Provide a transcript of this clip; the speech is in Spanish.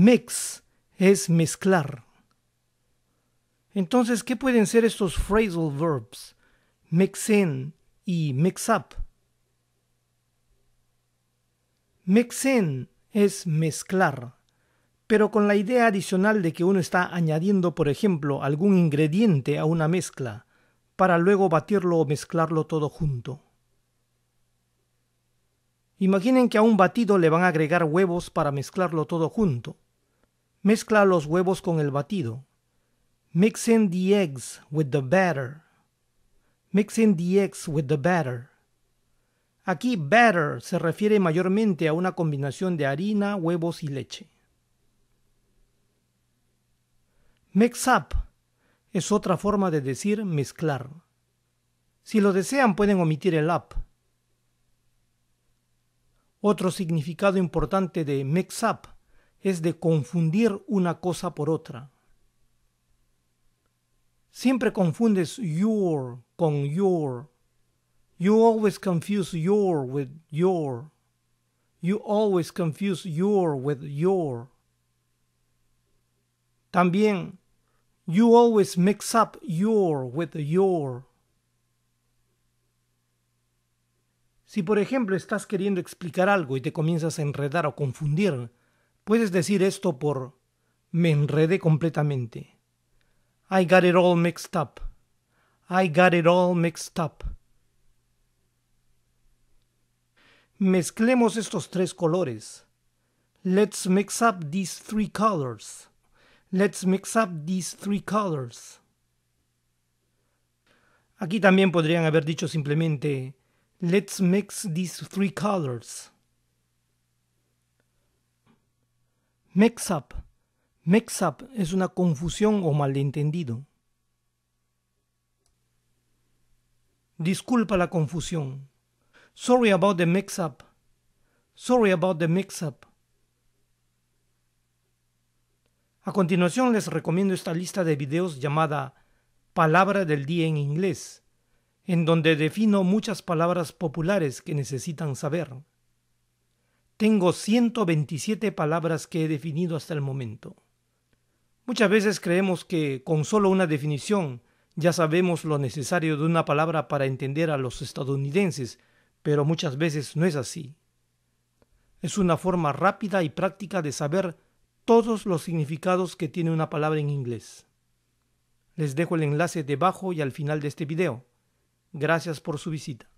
Mix es mezclar. Entonces, ¿qué pueden ser estos phrasal verbs? Mix in y mix up. Mix in es mezclar, pero con la idea adicional de que uno está añadiendo, por ejemplo, algún ingrediente a una mezcla, para luego batirlo o mezclarlo todo junto. Imaginen que a un batido le van a agregar huevos para mezclarlo todo junto. Mezcla los huevos con el batido. Mix in the eggs with the batter. Mix in the eggs with the batter. Aquí batter se refiere mayormente a una combinación de harina, huevos y leche. Mix up es otra forma de decir mezclar. Si lo desean pueden omitir el up. Otro significado importante de mix up es de confundir una cosa por otra. Siempre confundes your con your. You always confuse your with your. You always confuse your with your. También, you always mix up your with your. Si por ejemplo estás queriendo explicar algo y te comienzas a enredar o confundir, Puedes decir esto por me enredé completamente. I got it all mixed up. I got it all mixed up. Mezclemos estos tres colores. Let's mix up these three colors. Let's mix up these three colors. Aquí también podrían haber dicho simplemente Let's mix these three colors. Mix-up. Mix-up es una confusión o malentendido. Disculpa la confusión. Sorry about the mix-up. Sorry about the mix-up. A continuación les recomiendo esta lista de videos llamada Palabra del Día en Inglés, en donde defino muchas palabras populares que necesitan saber. Tengo 127 palabras que he definido hasta el momento. Muchas veces creemos que con solo una definición ya sabemos lo necesario de una palabra para entender a los estadounidenses, pero muchas veces no es así. Es una forma rápida y práctica de saber todos los significados que tiene una palabra en inglés. Les dejo el enlace debajo y al final de este video. Gracias por su visita.